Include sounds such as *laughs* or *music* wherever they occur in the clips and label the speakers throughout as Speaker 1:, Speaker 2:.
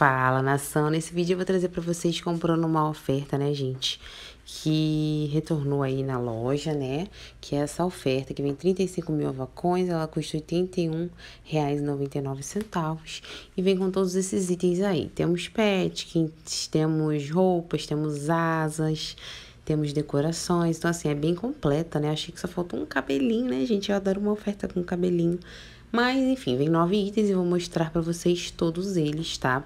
Speaker 1: Fala, nação! Nesse vídeo eu vou trazer para vocês comprando uma oferta, né, gente? Que retornou aí na loja, né? Que é essa oferta que vem 35 mil avacões, ela custa R$ 81,99 e vem com todos esses itens aí. Temos pet, temos roupas, temos asas, temos decorações. Então, assim, é bem completa, né? Achei que só faltou um cabelinho, né, gente? Eu adoro uma oferta com cabelinho mas enfim, vem nove itens e vou mostrar para vocês todos eles, tá?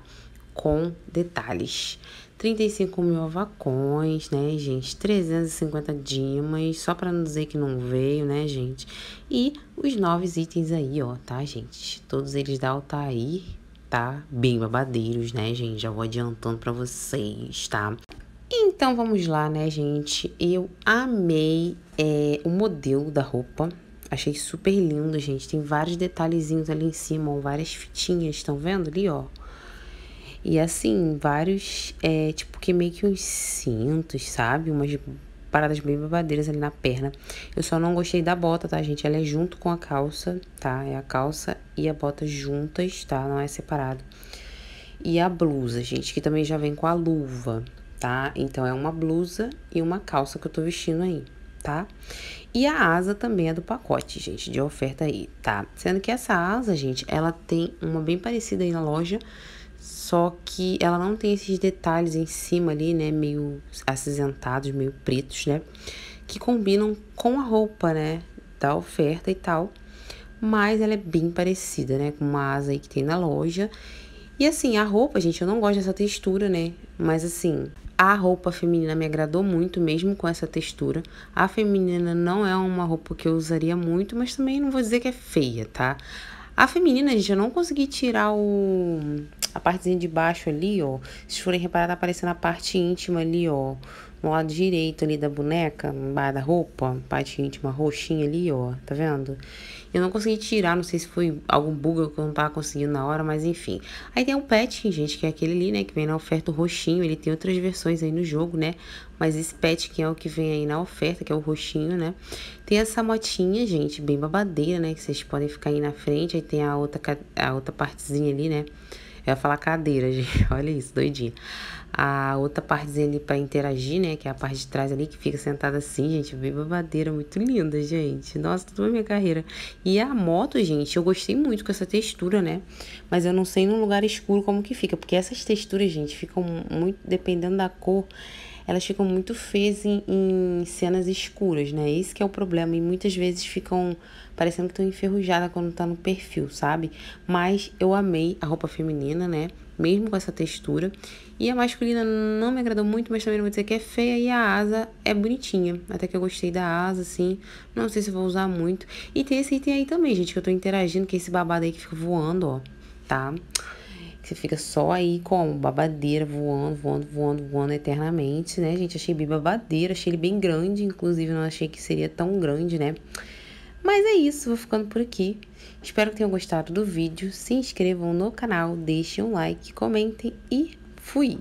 Speaker 1: Com detalhes. 35 mil avacões, né, gente? 350 dimas, só para não dizer que não veio, né, gente? E os nove itens aí, ó, tá, gente? Todos eles da Altair, tá? Bem babadeiros, né, gente? Já vou adiantando para vocês, tá? Então vamos lá, né, gente? Eu amei é, o modelo da roupa, Achei super lindo, gente. Tem vários detalhezinhos ali em cima, ó, várias fitinhas, estão vendo ali, ó? E assim, vários, é, tipo, que meio que uns cintos, sabe? Umas paradas bem babadeiras ali na perna. Eu só não gostei da bota, tá, gente? Ela é junto com a calça, tá? É a calça e a bota juntas, tá? Não é separado. E a blusa, gente, que também já vem com a luva, tá? Então, é uma blusa e uma calça que eu tô vestindo aí tá? E a asa também é do pacote, gente, de oferta aí, tá? Sendo que essa asa, gente, ela tem uma bem parecida aí na loja, só que ela não tem esses detalhes em cima ali, né, meio acinzentados, meio pretos, né? Que combinam com a roupa, né, da oferta e tal. Mas ela é bem parecida, né, com uma asa aí que tem na loja. E assim, a roupa, gente, eu não gosto dessa textura, né? Mas assim, a roupa feminina me agradou muito, mesmo com essa textura. A feminina não é uma roupa que eu usaria muito, mas também não vou dizer que é feia, tá? A feminina, gente, eu não consegui tirar o... a partezinha de baixo ali, ó. Se forem reparar, tá aparecendo a parte íntima ali, ó, no lado direito ali da boneca, da roupa, parte íntima roxinha ali, ó, tá vendo? Eu não consegui tirar, não sei se foi algum bug que eu não tava conseguindo na hora, mas enfim. Aí tem um pet, gente, que é aquele ali, né, que vem na oferta roxinho, ele tem outras versões aí no jogo, né? Mas esse pet que é o que vem aí na oferta, que é o roxinho, né? Tem essa motinha, gente, bem babadeira, né, que vocês podem ficar aí na frente, aí tem a outra, a outra partezinha ali, né? Eu ia falar cadeira, *laughs* gente. Olha isso, doidinha. A outra partezinha ali pra interagir, né? Que é a parte de trás ali, que fica sentada assim, gente. Bem babadeira, muito linda, gente. Nossa, toda a minha carreira. E a moto, gente, eu gostei muito com essa textura, né? Mas eu não sei num lugar escuro como que fica. Porque essas texturas, gente, ficam muito dependendo da cor elas ficam muito feias em, em cenas escuras, né? Esse que é o problema. E muitas vezes ficam parecendo que estão enferrujadas quando tá no perfil, sabe? Mas eu amei a roupa feminina, né? Mesmo com essa textura. E a masculina não me agradou muito, mas também não vou dizer que é feia. E a asa é bonitinha. Até que eu gostei da asa, assim. Não sei se vou usar muito. E tem esse item aí também, gente, que eu tô interagindo, que é esse babado aí que fica voando, ó. Tá? Que você fica só aí como babadeira, voando, voando, voando, voando eternamente, né, gente? Achei bem babadeira, achei ele bem grande, inclusive não achei que seria tão grande, né? Mas é isso, vou ficando por aqui. Espero que tenham gostado do vídeo. Se inscrevam no canal, deixem um like, comentem e fui!